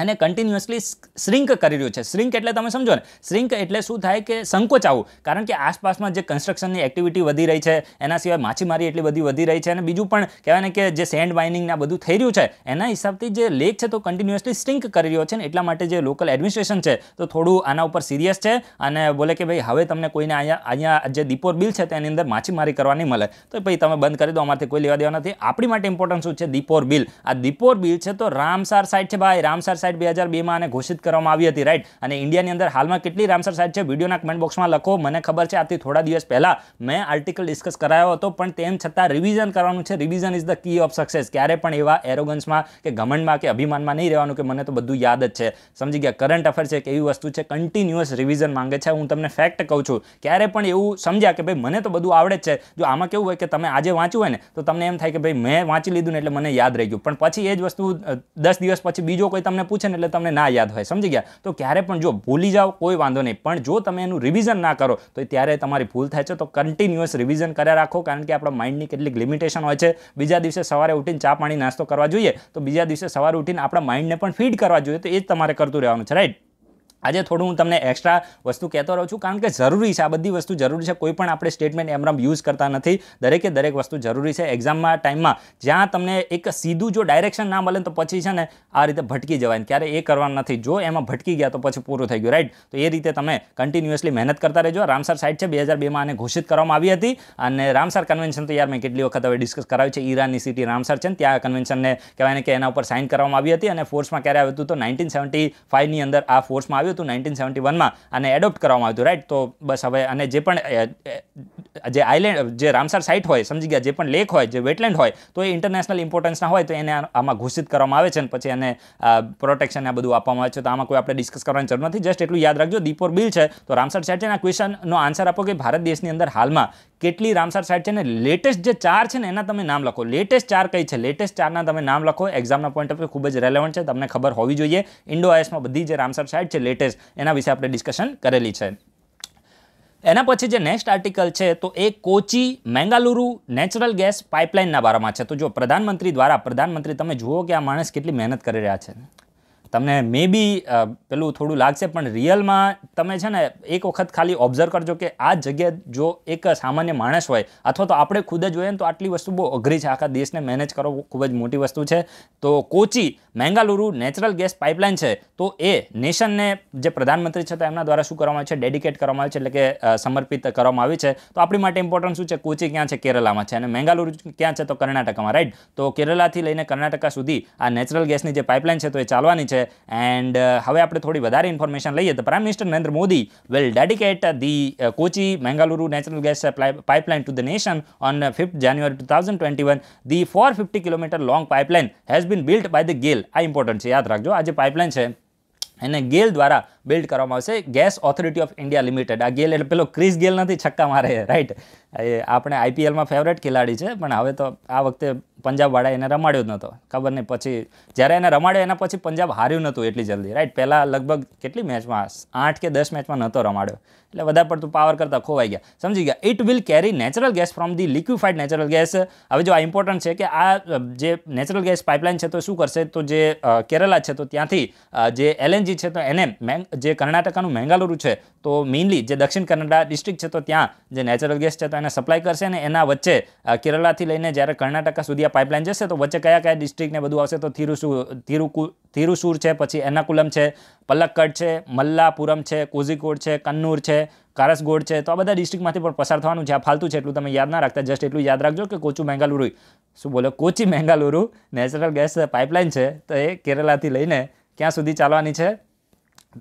અને કન્ટિન્યુઅસલી શ્રિંક કરી રહ્યું છે શ્રિંક એટલે તમે સમજો ને શ્રિંક એટલે શું થાય કે સંકોચાવું કારણ કે આસપાસમાં જે કન્સ્ટ્રક્શનની એક્ટિવિટી વધી રહી છે એના સિવાય માછીમારી એટલી બધી વધી રહી છે અને બીજું પણ કહેવાય કે જે સેન્ડ માઇનિંગ બધું થઈ રહ્યું છે એના હિસાબથી જે લેક છે તો કન્ટિન્યુઅસલી શ્રિંક કરી રહ્યો છે ને એટલા માટે જે લોકલ એડમિનિસ્ટ્રેશન છે તો થોડું આના ઉપર સિરિયસ છે અને બોલે કે ભાઈ હવે તમને કોઈને અહીંયા અહીંયા જે દીપોર બિલ છે તેની અંદર માછીમારી કરવાની મળે તો ભાઈ તમે બંધ કરી દો અમારથી કોઈ લેવા દેવા નથી આપણી માટે ઇમ્પોર્ટન્ટ શું છે દીપોર બિલ આ દીપોર બિલ છે તો રામસાર સાઇડ છે ભાઈ રામસાર સાઇટ બે હજાર બેમાં આને ઘોષિત કરવામાં આવી હતી રાઈટ અને ઇન્ડિયાની અંદર હાલમાં કેટલી રામસર સાઇટ છે વિડીયોના કમેન્ટ બોક્સમાં લખો મને ખબર છે આથી થોડા દિવસ પહેલાં મેં આર્ટિકલ ડિસ્કસ કરાયો હતો પણ તેમ છતાં રિવિઝન કરવાનું છે revision is the key of success ક્યારે પણ એવા એરોગન્સમાં કે ઘમંડમાં કે અભિમાનમાં નહીં રહેવાનું કે મને તો બધું યાદ જ છે સમજી ગયા કરંટ અફેર છે કે એવી વસ્તુ છે કન્ટિન્યુઅસ રિવિઝન માંગે છે હું તમને ફેક્ટ કહું છું ક્યારે પણ એવું સમજ્યા કે ભાઈ મને તો બધું આવડે જ છે જો આમાં કેવું હોય કે તમે આજે વાંચ્યું હોય ને તો તમને એમ થાય કે ભાઈ મેં વાંચી લીધું ને એટલે મને યાદ રહી ગયું પણ પછી એ જ વસ્તુ દસ દિવસ પછી બીજો કોઈ તમને પૂછે ને એટલે તમને ના યાદ હોય સમજી ગયા તો ક્યારે પણ જો ભૂલી જાઓ કોઈ વાંધો નહીં પણ જો તમે એનું રિવિઝન ના કરો તો ત્યારે તમારી ભૂલ થાય છે તો કન્ટિન્યુઅસ રિવિઝન કર્યા રાખો કારણ કે આપણા માઇન્ડની કેટલીક લિમિટેશન હોય છે બીજા દિવસે સવારે ઉઠીને ચા પાણી નાસ્તો કરવા જોઈએ તો બીજા દિવસે સવારે ઉઠીને આપણા માઇન્ડને પણ ફીડ કરવા જોઈએ તો એ જ તમારે કરતું રહેવાનું છે રાઈટ આજે થોડું હું તમને એક્સ્ટ્રા વસ્તુ કહેતો રહું છું કારણ કે જરૂરી છે આ બધી વસ્તુ જરૂરી છે કોઈ પણ આપણે સ્ટેટમેન્ટ એમરામ યુઝ કરતા નથી દરેકે દરેક વસ્તુ જરૂરી છે એક્ઝામમાં ટાઈમમાં જ્યાં તમને એક સીધું જો ડાયરેક્શન ના મળે તો પછી છે ને આ રીતે ભટકી જવાય ક્યારે એ કરવાનું નથી જો એમાં ભટકી ગયા તો પછી પૂરું થઈ ગયું રાઈટ તો એ રીતે તમે કન્ટિન્યુઅસલી મહેનત કરતા રહેજો રામસર સાઇટ છે બે હજાર બેમાં આને ઘોષિત કરવામાં આવી હતી અને રામસર કન્વેન્શન તો યાર મેં કેટલી વખત હવે ડિસ્કસ કરાવ્યું છે ઈરાનની સિટી રામસર છે ત્યાં કન્વેન્શનને કહેવાય ને કે એના ઉપર સાઈન કરવામાં આવી હતી અને ફોર્સમાં ક્યારે આવ્યું હતું તો નાઇન્ટીન સેવન્ટી ફાઇવની અંદર આ ફોર્સમાં આવ્યું આવ્યું હતું નાઇન્ટીન સેવન્ટી વનમાં અને એડોપ્ટ કરવામાં આવ્યું રાઈટ તો બસ હવે અને જે પણ જે આઇલેન્ડ જે રામસર સાઇટ હોય સમજી ગયા જે પણ લેક હોય જે વેટલેન્ડ હોય તો એ ઇન્ટરનેશનલ ઇમ્પોર્ટન્સના હોય તો એને આમાં ઘોષિત કરવામાં આવે છે અને પછી એને પ્રોટેક્શન આ બધું આપવામાં આવે છે તો આમાં કોઈ આપણે ડિસ્કસ કરવાની જરૂર નથી જસ્ટ એટલું યાદ રાખજો દીપોર બિલ છે તો રામસર સાઇટ છે એના ક્વેશ્ચનનો આન્સર આપો કે ભારત દેશની અંદર હાલમાં કેટલી રામસાર સાઇટ છે ને લેટેસ્ટ જે ચાર છે ને એના તમે નામ લખો લેટેસ્ટ ચાર કઈ છે લેટેસ્ટ ચારના તમે નામ લખો એક્ઝામના પોઈન્ટ ઓફ વ્યૂ ખૂબ જ રેલેવન્ટ છે તમને ખબર હોવી જોઈએ ઇન્ડો આઈએસમાં બધી જે રામસાર સાઇટ છે લેટેસ્ટ એના વિશે આપણે ડિસ્કશન કરેલી છે એના પછી જે નેક્સ્ટ આર્ટિકલ છે તો એ કોચી મેંગાલુરુ નેચરલ ગેસ પાઇપલાઇનના બારામાં છે તો જો પ્રધાનમંત્રી દ્વારા પ્રધાનમંત્રી તમે જુઓ કે આ માણસ કેટલી મહેનત કરી રહ્યા છે તમને મે બી પેલું થોડું લાગશે પણ રિયલમાં તમે છે ને એક વખત ખાલી ઓબ્ઝર્વ કરજો કે આ જગ્યા જો એક સામાન્ય માણસ હોય અથવા તો આપણે ખુદ જ જોઈએ તો આટલી વસ્તુ બહુ અઘરી છે આખા દેશને મેનેજ કરવો ખૂબ જ મોટી વસ્તુ છે તો Kochi Mangaluru natural gas pipeline છે તો એ નેશનને જે પ્રધાનમંત્રી છે તો એમના દ્વારા શું કરવામાં આવે છે ડેડિકેટ કરવામાં આવે છે એટલે કે સમર્પિત કરવામાં આવી છે તો આપણી માટે ઇમ્પોર્ટન્ટ શું છે કોચી ક્યાં છે કેરલામાં છે અને મેંગાલુરુ ક્યાં છે તો કર્ણાટકમાં રાઈટ તો કેરલાથી લઈને કર્ણાટકા સુધી આ નેચરલ ગેસની જે પાઇપલાઇન છે તો એ ચાલવાની છે એન્ડ uh, હવે આપણે થોડી વધારે ઇન્ફોર્મેશન લઈએ તો prime minister Narendra Modi will dedicate the Kochi Mangaluru natural gas pipeline to the nation on fifth January two thousand twenty one the four fifty kilometre long pipeline has been built by the GAIL આ ઇમ્પોર્ટન્ટ છે યાદ રાખજો આ જે પાઇપલાઇન છે એને ગેલ દ્વારા બિલ્ડ કરવામાં આવશે gas authority of India limited આ ગેલ એટલે પેલો ક્રિસ ગેલ નથી છક્કા મારે રાઈટ એ આપણે આઈપીએલમાં ફેવરેટ ખેલાડી છે પણ હવે તો આ વખતે પંજાબવાળા એને રમાડ્યો જ નહોતો ખબર નહીં પછી જ્યારે એને રમાડ્યો એના પછી પંજાબ હાર્યું નહોતું એટલી જલ્દી રાઈટ પહેલાં લગભગ કેટલી મેચમાં આઠ કે દસ મેચમાં નહોતો રમાડ્યો એટલે વધારે પડતું પાવર કરતાં ખોવાઈ ગયા સમજી ગયા it will carry natural gas from the liquefied natural gas હવે જો આ ઇમ્પોર્ટન્ટ છે કે આ જે નેચરલ ગેસ પાઇપલાઇન છે તો શું કરશે તો જે કેરલા છે તો ત્યાંથી જે એલએનજી છે તો એને જે કર્ણાટકાનું મેંગાલુરુ છે તો મેઇનલી જે દક્ષિણ કન્નડા ડિસ્ટ્રિક્ટ છે તો ત્યાં જે નેચરલ ગેસ છે તો અને સપ્લાય કરશે અને એના વચ્ચે કેરલાથી લઈને જ્યારે કર્ણાટકા સુધી આ પાઇપલાઇન જશે તો વચ્ચે કયા કયા ડિસ્ટ્રિક્ટને બધું આવશે તો થિરુસુ થિરુકુ થિરુસુર છે પછી એનાકુલમ છે પલક્કડ છે મલ્લાપુરમ છે કોઝિકોડ છે કન્નૂર છે કારસગોડ છે તો આ બધા ડિસ્ટ્રિક્ટમાંથી પણ પસાર થવાનું છે આ ફાલતું છે એટલું તમે યાદ ના રાખતા જસ્ટ એટલું યાદ રાખજો કે કોચું મેંગાલુરુ શું બોલો Kochi Mangaluru natural gas pipeline છે તો એ કેરલાથી લઈને ક્યાં સુધી ચાલવાની છે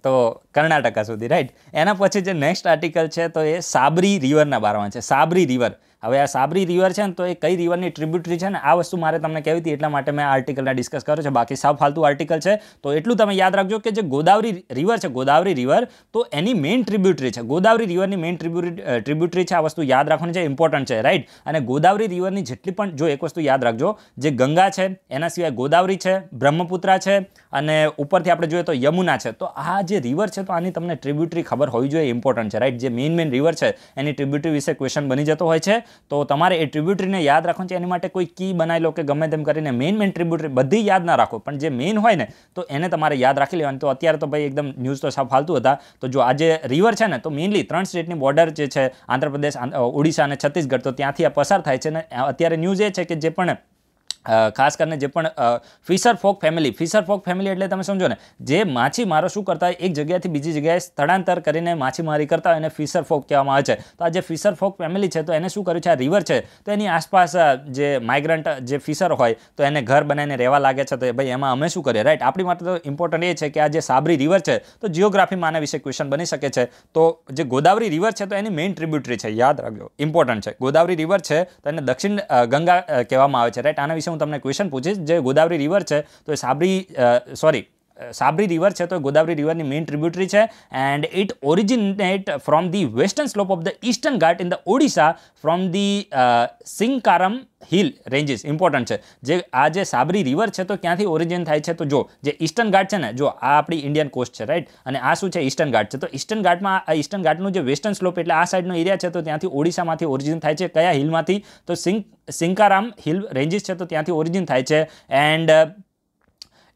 તો કર્ણાટકા સુધી રાઈટ એના પછી જે નેક્સ્ટ આર્ટિકલ છે તો એ સાબરી રિવરના બારામાં છે સાબરી રિવર હવે આ સાબરી રિવર છે ને તો એ કઈ રિવરની ટ્રિબ્યુટરી છે ને આ વસ્તુ મારે તમને કહેવી હતી એટલા માટે મેં આર્ટિકલના ડિસ્કસ કર્યો છે બાકી સાવ ફાલતુ આર્ટિકલ છે તો એટલું તમે યાદ રાખજો કે જે ગોદાવરી રિવર છે ગોદાવરી રિવર તો એની મેઇન ટ્રિબ્યુટરી છે ગોદાવરી રિવરની મેઇન ટ્રિબ્યુટરી છે આ વસ્તુ યાદ રાખવાની છે ઇમ્પોર્ટન્ટ છે રાઈટ અને ગોદાવરી રિવરની જેટલી પણ જો એક વસ્તુ યાદ રાખજો જે ગંગા છે એના સિવાય ગોદાવરી છે બ્રહ્મપુત્રા છે અને ઉપરથી આપણે જોઈએ તો યમુના છે તો આ જે રિવર છે તો આની તમને ટ્રિબ્યુટરી ખબર હોવી જોઈએ ઇમ્પોર્ટન્ટ છે રાઈટ જે મેઇન મેઇન રિવર છે એની ટ્રિબ્યુટરી વિશે ક્વેશ્ચન બની જતો હોય છે તો તમારે એ ટ્રિબ્યુટરીને યાદ રાખવાનું છે એની માટે કોઈ કી બનાવી લો કે ગમે તેમ કરીને મેઇન મેઇન ટ્રિબ્યુટરી બધી યાદ ના રાખો પણ જે મેઇન હોય ને તો એને તમારે યાદ રાખી લેવાની તો અત્યારે તો ભાઈ એકદમ ન્યૂઝ તો સાફ ફાલતું હતા તો જો આજે રિવર છે ને તો મેઇનલી ત્રણ સ્ટેટની બોર્ડર જે છે આંધ્રપ્રદેશ ઓડિશા અને છત્તીસગઢ તો ત્યાંથી આ પસાર થાય છે ને અત્યારે ન્યૂઝ એ છે કે જે પણ ખાસ કરીને જે પણ fisherfolk family fisherfolk family એટલે તમે સમજો ને જે માછીમારો શું કરતા હોય એક જગ્યાથી બીજી જગ્યાએ સ્થળાંતર કરીને માછીમારી કરતા હોય એને ફિશર ફોક કહેવામાં આવે છે તો આ જે ફિશર ફોક ફેમિલી છે તો એને શું કર્યું છે આ રિવર છે તો એની આસપાસ જે માઇગ્રન્ટ જે ફિશર હોય તો એને ઘર બનાવીને રહેવા લાગે છે તો ભાઈ એમાં અમે શું કરીએ રાઈટ આપણી માટે તો ઇમ્પોર્ટન્ટ એ છે કે આ જે સાબરી રિવર છે તો જિયોગ્રાફીમાં આના વિશે ક્વેશ્ચન બની શકે છે તો જે ગોદાવરી રિવર છે તો એની મેઇન ટ્રિબ્યુટરી છે યાદ રાખજો ઇમ્પોર્ટન્ટ છે ગોદાવરી રિવર છે તો એને દક્ષિણ ગંગા કહેવામાં આવે છે રાઈટ આના વિશે હું તમને ક્વેશ્ચન પૂછીશ જે ગોદાવરી રિવર છે તો એ સાબરી સોરી સાબરી રિવર છે તો ગોદાવરી રિવરની મેઇન ટ્રિબ્યુટરી છે and it originate from the western slope of the eastern Ghat in the Odisha from the Sinkaram hill ranges important છે જે આ જે સાબરી રિવર છે તો ક્યાંથી ઓરિજિન થાય છે તો જો જે ઇસ્ટર્ન ઘાટ છે ને જો આ આપણી ઇન્ડિયન કોસ્ટ છે રાઈટ અને આ શું છે ઇસ્ટર્ન ઘાટ છે તો ઇસ્ટર્ન ઘાટમાં આ ઇસ્ટર્ન ઘાટનું જે વેસ્ટર્ન સ્લોપ એટલે આ સાઈડનો એરિયા છે તો ત્યાંથી ઓડિશામાંથી ઓરિજિન થાય છે કયા હિલમાંથી તો સિંગ સિંકારામ હિલ રેન્જીસ છે તો ત્યાંથી ઓરિજિન થાય છે and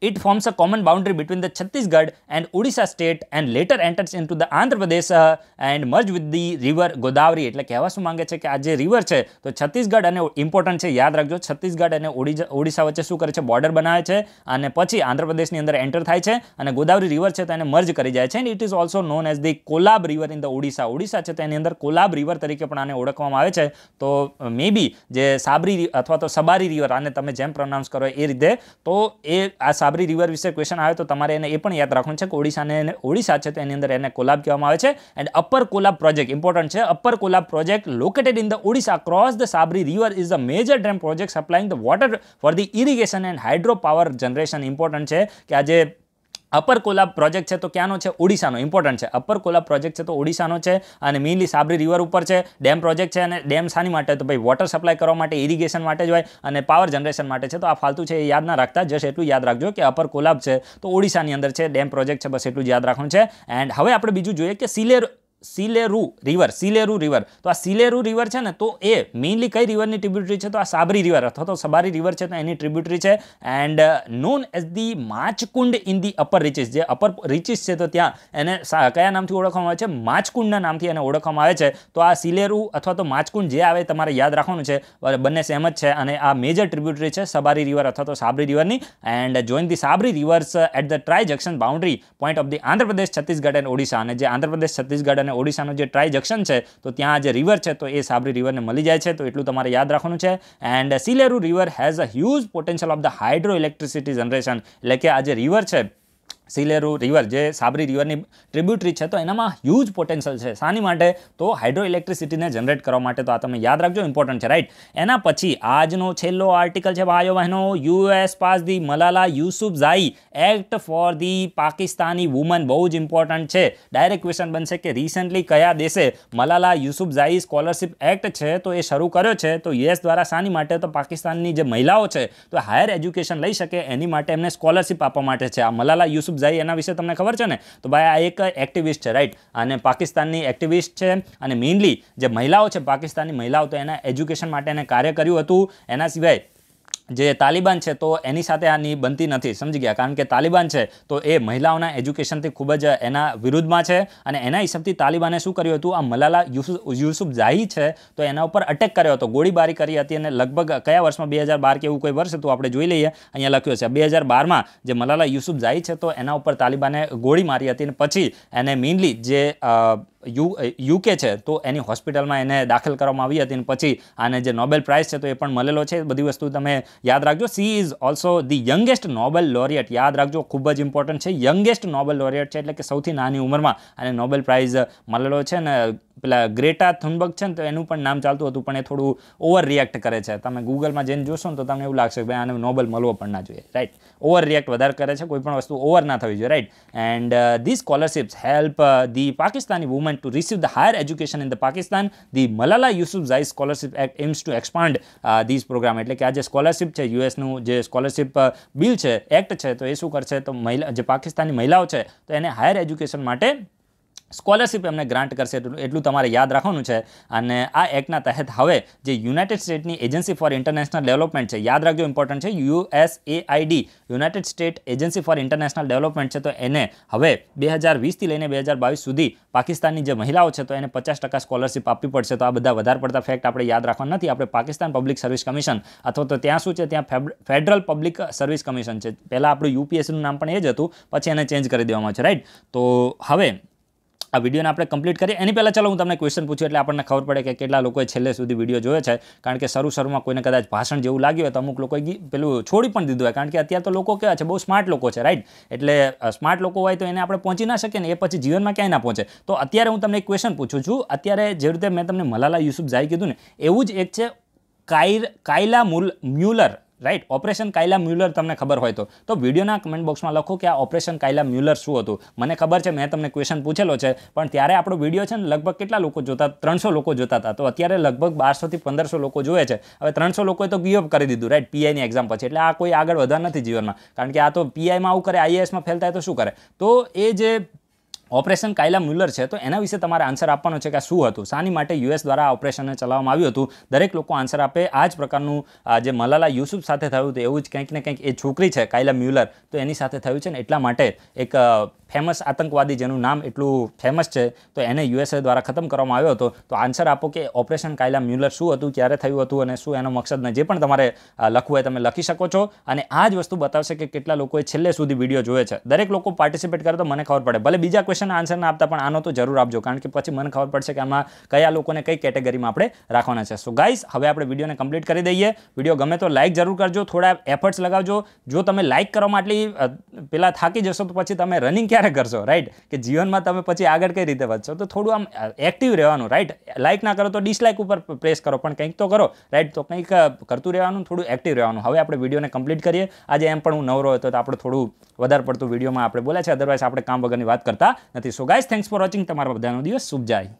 It forms a common boundary between the Chhattisgarh and Odisha state and later enters into the Andhra Pradesh uh, and merge with the river Godavari એટલે કહેવા શું માંગે છે કે આ જે રિવર છે તો છત્તીસગઢ અને ઇમ્પોર્ટન્ટ છે યાદ રાખજો છત્તીસગઢ અને ઓડિશા વચ્ચે શું કરે છે બોર્ડર બનાવે છે અને પછી આંધ્રપ્રદેશની અંદર એન્ટર થાય છે અને ગોદાવરી રિવર છે તો એને મર્જ કરી જાય છે and it is also known as the Kolab river in the Odisha Odisha છે તેની અંદર કોલાબ રિવર તરીકે પણ આને ઓળખવામાં આવે છે તો મેબી જે સાબરી અથવા તો સબારી રિવર આને તમે જેમ પ્રોનાઉન્સ કરો એ રીતે તો એ આ સાબરી રિવર વિશે ક્વેશ્ચન આવે તો તમારે એને એ પણ યાદ રાખવાનું છે કે ઓડિશાને ઓડિશા છે તો એની અંદર એને કોલાબ કહેવામાં આવે છે and upper Kolab project important છે upper Kolab project located in the Odisha cross the Sabari river is the major dam project supplying the water for the irrigation and hydro power generation important છે કે આજે અપર કોલાબ પ્રોજેક્ટ છે તો ક્યાંનો છે ઓડિશાનો ઇમ્પોર્ટન્ટ છે અપર કોલાબ પ્રોજેક્ટ છે તો ઓડિશાનો છે અને મેઇનલી સાબરી રિવર ઉપર છે ડેમ પ્રોજેક્ટ છે અને ડેમ શાની માટે તો ભાઈ વોટર સપ્લાય કરવા માટે ઇરિગેશન માટે જ હોય અને પાવર જનરેશન માટે છે તો આ ફાલતુ છે એ યાદ ના રાખતા જસ્ટ એટલું યાદ રાખજો કે અપર કોલાબ છે તો ઓડિશાની અંદર છે ડેમ પ્રોજેક્ટ છે બસ એટલું જ યાદ રાખવાનું છે એન્ડ હવે આપણે બીજું જોઈએ કે સિલેર સિલેરુ રિવર સિલેરુ રિવર તો આ સિલેરુ રિવર છે ને તો એ મેઇનલી કઈ રિવરની ટ્રિબ્યુટરી છે તો આ સાબરી રિવર અથવા તો સબારી રિવર છે તો એની ટ્રિબ્યુટરી છે and known as the Machkund in the upper reaches જે અપર રિચિસ છે તો ત્યાં એને કયા નામથી ઓળખવામાં આવે છે માછકુંડના નામથી એને ઓળખવામાં આવે છે તો આ સિલેરુ અથવા તો માછકુંડ જે આવે તમારે યાદ રાખવાનું છે બંને સેમ જ છે અને આ મેજર ટ્રિબ્યુટરી છે સબારી રિવર અથવા તો સાબરી રિવરની and join the Sabari rivers at the tri junction boundary point of the Andhra Pradesh Chhattisgarh and Odisha અને જે આંધ્રપ્રદેશ છત્તીસગઢ અને ઓડિશાનું જે ટ્રાય જંકશન છે તો ત્યાં જે રિવર છે તો એ સાબરી રિવરને મળી જાય છે તો એટલું તમારે યાદ રાખવાનું છે and Sileru river has a huge potential of the hydro electricity generation એટલે કે આ જે રિવર છે સિલેરુ રિવર જે સાબરી રિવરની ટ્રિબ્યુટરી છે તો એનામાં હ્યુજ પોટેન્શિયલ છે શાની માટે તો હાઇડ્રો ઇલેક્ટ્રિસિટીને જનરેટ કરવા માટે તો આ તમે યાદ રાખજો ઇમ્પોર્ટન્ટ છે રાઈટ એના પછી આજનો છેલ્લો આર્ટિકલ છે ભાઈઓ બહેનો US pass the Malala Yousafzai act for the Pakistani women બહુ જ ઇમ્પોર્ટન્ટ છે ડાયરેક્ટ ક્વેશ્ચન બનશે કે રિસન્ટલી કયા દેશે Malala Yousafzai scholarship act છે તો એ શરૂ કર્યો છે તો યુએસ દ્વારા શાની માટે તો પાકિસ્તાનની જે મહિલાઓ છે તો હાયર એજ્યુકેશન લઈ શકે એની માટે એમને સ્કોલરશિપ આપવા માટે છે આ મલાલા યુસુફ યુસુફ એના વિશે તમને ખબર છે ને તો ભાઈ આ એક એક્ટિવિસ્ટ છે રાઈટ અને પાકિસ્તાનની એક્ટિવિસ્ટ છે અને મેઇનલી જે મહિલાઓ છે પાકિસ્તાનની મહિલાઓ તો એના એજ્યુકેશન માટે એને કાર્ય કર્યું હતું એના સિવાય જે તાલિબાન છે તો એની સાથે આની બનતી નથી સમજી ગયા કારણ કે તાલિબાન છે તો એ મહિલાઓના એજ્યુકેશનથી ખૂબ જ એના વિરુદ્ધમાં છે અને એના હિસાબથી તાલિબાને શું કર્યું હતું આ મલાલા યુસુફ ઝાહી છે તો એના ઉપર અટેક કર્યો હતો ગોળીબારી કરી હતી અને લગભગ કયા વર્ષમાં બે હજાર બાર કે એવું કોઈ વર્ષ હતું આપણે જોઈ લઈએ અહીંયા લખ્યું છે બે હજાર બારમાં જે મલાલા યુસુફ ઝાહી છે તો એના ઉપર તાલિબાને ગોળી મારી હતી અને પછી એને મેઇનલી જે યુ યુકે છે તો એની હોસ્પિટલમાં એને દાખલ કરવામાં આવી હતી અને પછી આને જે નોબેલ પ્રાઇઝ છે તો એ પણ મળેલો છે બધી વસ્તુ તમે યાદ રાખજો she is also the youngest Nobel laureate યાદ રાખજો ખૂબ જ ઇમ્પોર્ટન્ટ છે યંગેસ્ટ નોબેલ લોરિયટ છે એટલે કે સૌથી નાની ઉંમરમાં આને નોબેલ પ્રાઇઝ મળેલો છે અને પેલા ગ્રેટા થુનબર્ગ છે ને તો એનું પણ નામ ચાલતું હતું પણ એ થોડું ઓવર રિએક્ટ કરે છે તમે ગૂગલમાં જઈને જોશો ને તો તમને એવું લાગશે કે ભાઈ આને નોબલ મળવો પણ ના જોઈએ રાઈટ ઓવર રિએક્ટ વધારે કરે છે કોઈ પણ વસ્તુ ઓવર ના થવી જોઈએ right and the scholarships help the Pakistani women to receive the higher education in the Pakistan the Malala Yousaf Yousafzai scholarship act aims to expand this program એટલે કે આ જે સ્કોલરશિપ છે યુએસનું જે સ્કોલરશિપ બિલ uh, છે એક્ટ છે તો એ શું કરશે તો મહિલા જે પાકિસ્તાની મહિલાઓ છે તો એને હાયર એજ્યુકેશન માટે સ્કોલરશિપ એમને ગ્રાન્ટ કરશે એટલું તમારે યાદ રાખવાનું છે અને આ એક્ટના તહેત હવે જે યુનાઇટેડ સ્ટેટની એજન્સી ફોર ઇન્ટરનેશનલ ડેવલપમેન્ટ છે યાદ રાખજો ઇમ્પોર્ટન્ટ છે USAID united state agency for international development છે તો એને હવે બે હજાર વીસથી લઈને બે હજાર બાવીસ સુધી પાકિસ્તાનની જે મહિલાઓ છે તો એને પચાસ ટકા સ્કોલરશિપ આપવી પડશે તો આ બધા વધારે પડતા ફેક્ટ આપણે યાદ રાખવાના નથી આપણે પાકિસ્તાન પબ્લિક સર્વિસ કમિશન અથવા તો ત્યાં શું છે ત્યાં ફેડરલ પબ્લિક સર્વિસ કમિશન છે પહેલાં આપણું યુપીએસસીનું નામ પણ એ જ હતું પછી એને ચેન્જ કરી દેવામાં છે રાઈટ તો હવે આ વિડીયોને આપણે કમ્પ્લીટ કરીએ એની પહેલાં ચાલો હું તમને ક્વેશ્ચન પૂછું એટલે આપણને ખબર પડે કે કેટલા લોકોએ છેલ્લે સુધી વિડીયો જોયો છે કારણ કે શરૂ શરૂમાં કોઈને કદાચ ભાષણ જેવું લાગ્યું હોય તો અમુક લોકોએ પેલું છોડી પણ દીધું હોય કારણ કે અત્યારે તો લોકો કેવા છે બહુ સ્માર્ટ લોકો છે રાઈટ એટલે સ્માર્ટ લોકો હોય તો એને આપણે પહોંચી ના શકીએ ને એ પછી જીવનમાં ક્યાંય ના પહોંચે તો અત્યારે હું તમને એક ક્વેશ્ચન પૂછું છું અત્યારે જે રીતે મેં તમને મલાલા યુસુફ જાય કીધું ને એવું જ એક છે કાયર કાયલા મુલ મ્યુલર રાઈટ ઓપરેશન કાયલા મ્યુલર તમને ખબર હોય તો તો વિડીયોના કમેન્ટ બોક્સમાં લખો કે આ ઓપરેશન કાયલા મ્યુલર શું હતું મને ખબર છે મેં તમને ક્વેશ્ચન પૂછેલો છે પણ ત્યારે આપણો વિડીયો છે ને લગભગ કેટલા લોકો જોતા ત્રણસો લોકો જોતા હતા તો અત્યારે લગભગ બારસોથી પંદરસો લોકો જોવે છે હવે ત્રણસો લોકોએ તો ગીઅપ કરી દીધું રાઈટ પીઆઈની એક્ઝામ પછી એટલે આ કોઈ આગળ વધારે નથી જીવનમાં કારણ કે આ તો પીઆઈમાં આવું કરે આઈએએસમાં ફેલ થાય તો શું કરે તો એ જે ઓપરેશન કાયલા મ્યુલર છે તો એના વિશે તમારે આન્સર આપવાનો છે કે શું હતું શાની માટે યુએસ દ્વારા ઓપરેશનને ચલાવવામાં આવ્યું હતું દરેક લોકો આન્સર આપે આ જ પ્રકારનું જે મલાલા યુસુફ સાથે થયું હતું એવું જ કંઈક ને કંઈક એ છોકરી છે કાયલા મ્યુલર તો એની સાથે થયું છે ને એટલા માટે એક ફેમસ આતંકવાદી જેનું નામ એટલું ફેમસ છે તો એને યુએસએ દ્વારા ખતમ કરવામાં આવ્યો હતો તો આન્સર આપો કે ઓપરેશન કાયલા મ્યુલર શું હતું ક્યારે થયું હતું અને શું એનો મકસદને જે પણ તમારે લખવું હોય તમે લખી શકો છો અને આ જ વસ્તુ બતાવશે કે કેટલા લોકોએ છેલ્લે સુધી વિડીયો જોવે છે દરેક લોકો પાર્ટિસિપેટ કરે તો મને ખબર પડે ભલે બીજા ક્વેશ્ચન આન્સર ના આપતા પણ આનો તો જરૂર આપજો કારણ કે પછી મને ખબર પડશે કે આમાં કયા લોકોને કઈ કેટેગરીમાં આપણે રાખવાના છે સો ગાઈસ હવે આપણે વિડીયોને કમ્પ્લીટ કરી દઈએ વિડીયો ગમે તો લાઇક જરૂર કરજો થોડા એફર્ટ્સ લગાવજો જો તમે લાઇક કરવા માટે પેલા થાકી જશો તો પછી તમે રનિંગ ત્યારે કરશો રાઈટ કે જીવનમાં તમે પછી આગળ કઈ રીતે વધશો તો થોડું આમ એક્ટિવ રહેવાનું રાઈટ લાઇક ના કરો તો ડિસલાઇક ઉપર પ્રેસ કરો પણ કંઈક તો કરો રાઈટ તો કંઈક કરતું રહેવાનું થોડું એક્ટિવ રહેવાનું હવે આપણે વિડીયોને કમ્પ્લીટ કરીએ આજે એમ પણ હું નવરો હતો તો આપણે થોડું વધારે પડતું વિડીયોમાં આપણે બોલે છે અદરવાઇઝ આપણે કામ વગરની વાત કરતા નથી so guys thanks for watching તમારા બધાનો દિવસ શુભ જાય